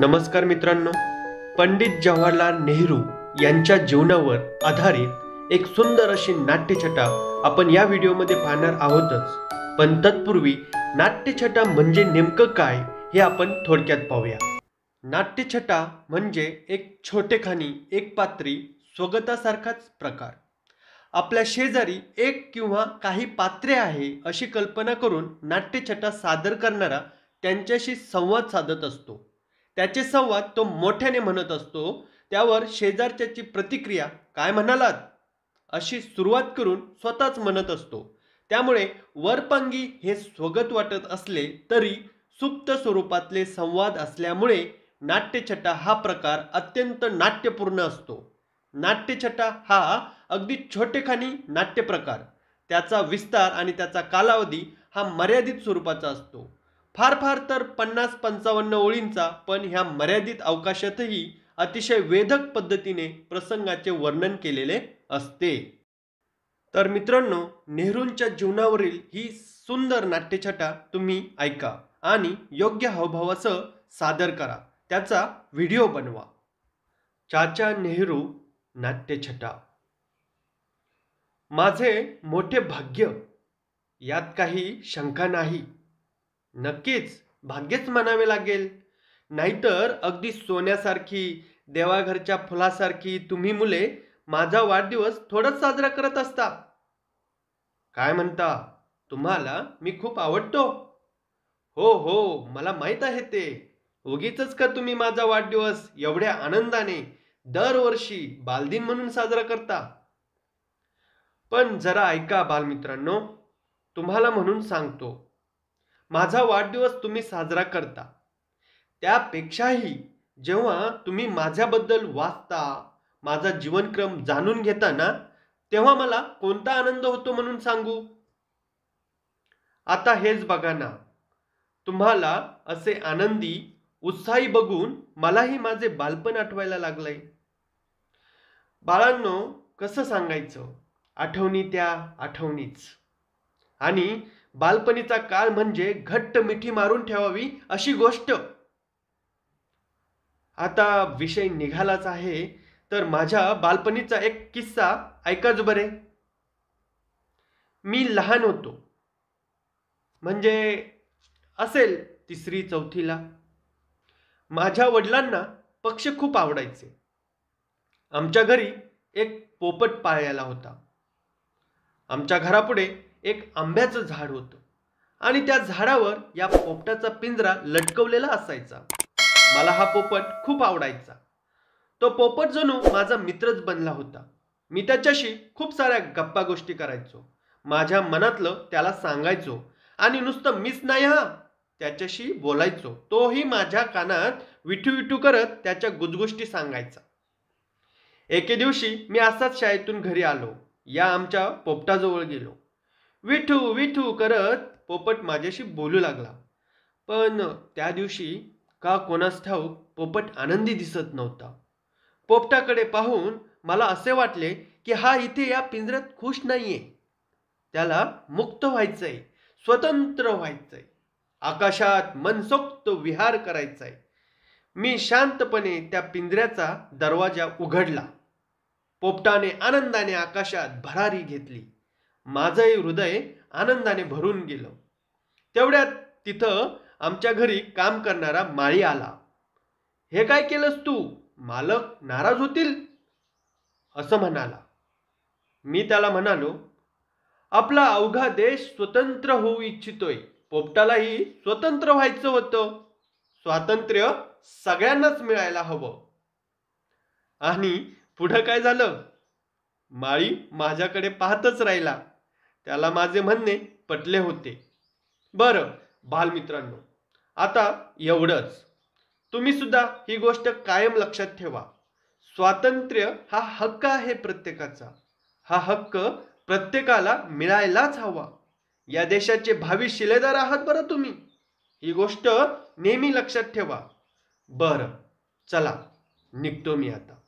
नमस्कार मित्रांनो पंडित जवाहरलाल नेहरू यांच्या जीवनावर आधारित एक सुंदर अशी नाट्यछटा आपण या व्हिडिओमध्ये पाहणार आहोतच पण तत्पूर्वी नाट्यछटा म्हणजे नेमकं काय हे आपण थोडक्यात पाहूया नाट्यछटा म्हणजे एक छोटेखानी एक पात्री स्वगतासारखाच प्रकार आपल्या शेजारी एक किंवा काही पात्रे आहे अशी कल्पना करून नाट्यछटा सादर करणारा त्यांच्याशी संवाद साधत असतो त्याचे संवाद तो मोठ्याने म्हणत असतो त्यावर शेजारच्याची प्रतिक्रिया काय म्हणालात अशी सुरुवात करून स्वतःच म्हणत असतो त्यामुळे वरपांगी हे स्वगत वाटत असले तरी सुप्त स्वरूपातले संवाद असल्यामुळे नाट्यछटा हा प्रकार अत्यंत नाट्यपूर्ण असतो नाट्यछटा हा अगदी छोटेखानी नाट्यप्रकार त्याचा विस्तार आणि त्याचा कालावधी हा मर्यादित स्वरूपाचा असतो फार फार तर पन्नास पंचावन्न ओळींचा पण ह्या मर्यादित अवकाशातही अतिशय वेधक पद्धतीने प्रसंगाचे वर्णन केलेले असते तर मित्रांनो नेहरूंच्या जीवनावरील ही सुंदर नाट्यछटा तुम्ही ऐका आणि योग्य हावभावासह सादर करा त्याचा व्हिडिओ बनवा चाचा नेहरू नाट्यछटा माझे मोठे भाग्य यात काही शंका नाही नक्कीच भाग्यच म्हणावे लागेल नाहीतर अगदी सोन्यासारखी देवाघरच्या फुलासारखी तुम्ही मुले माझा वाढदिवस थोडंच साजरा करत असता काय म्हणता तुम्हाला मी खूप आवडतो हो हो मला माहीत आहे ते उगीच का तुम्ही माझा वाढदिवस एवढ्या आनंदाने दरवर्षी बालदिन म्हणून साजरा करता पण जरा ऐका बालमित्रांनो तुम्हाला म्हणून सांगतो माझा वाढदिवस तुम्ही साजरा करता त्यापेक्षाही जेव्हा तुम्ही माझ्याबद्दल वाचता माझा जीवनक्रम जाणून घेता ना तेव्हा मला कोणता आनंद होतो म्हणून सांगू आता हेच बघा ना तुम्हाला असे आनंदी उत्साही बघून मलाही माझे बालपण आठवायला लागलंय बाळांनो कसं सांगायचं आठवणी त्या आठवणीच आणि बालपणीचा काळ म्हणजे घट्ट मिठी मारून ठेवावी अशी गोष्ट आता विषय निघालाच आहे तर माझ्या बालपणीचा एक किस्सा ऐकाच बरे मी लहान होतो म्हणजे असेल तिसरी चौथीला माझ्या वडिलांना पक्ष खूप आवडायचे आमच्या घरी एक पोपट पाळायला होता आमच्या घरापुढे एक आंब्याचं झाड होतं आणि त्या झाडावर या पोपटाचा पिंजरा लटकवलेला असायचा मला हा पोपट खूप आवडायचा तो पोपट जणू माझा मित्रच बनला होता मी त्याच्याशी खूप साऱ्या गप्पा गोष्टी करायचो माझ्या मनातलं त्याला सांगायचो आणि नुसतं मीच नाही हा त्याच्याशी बोलायचो तोही माझ्या कानात विठू विठू करत त्याच्या गुजगोष्टी सांगायचा एके दिवशी मी असाच शाळेतून घरी आलो या आमच्या पोपटाजवळ गेलो विठू विठू करत पोपट माझ्याशी बोलू लागला पण त्या दिवशी का कोणास ठाऊक पोपट आनंदी दिसत नव्हता पोपटाकडे पाहून मला असे वाटले की हा इथे या पिंजऱ्यात खुश नाहीये त्याला मुक्त व्हायचंय स्वतंत्र व्हायचंय आकाशात मनसोक्त विहार करायचाय मी शांतपणे त्या पिंजऱ्याचा दरवाजा उघडला पोपटाने आनंदाने आकाशात भरारी घेतली माझंही हृदय आनंदाने भरून गेलं तेवढ्यात तिथं आमच्या घरी काम करणारा माळी आला हे काय केलंस तू मालक नाराज होतील असं म्हणाला मी त्याला म्हणालो आपला अवघा देश स्वतंत्र होऊ इच्छितोय पोपटालाही स्वतंत्र व्हायचं होतं स्वातंत्र्य सगळ्यांनाच मिळायला हवं आणि पुढं काय झालं माळी माझ्याकडे पाहतच राहिला त्याला माझे म्हणणे पटले होते बरं बालमित्रांनो आता एवढंच तुम्हीसुद्धा ही गोष्ट कायम लक्षात ठेवा स्वातंत्र्य हा हक्क आहे प्रत्येकाचा हा हक्क प्रत्येकाला मिळायलाच हवा या देशाचे भावी शिलेदार आहात बरं तुम्ही ही गोष्ट नेहमी लक्षात ठेवा बरं चला निघतो मी आता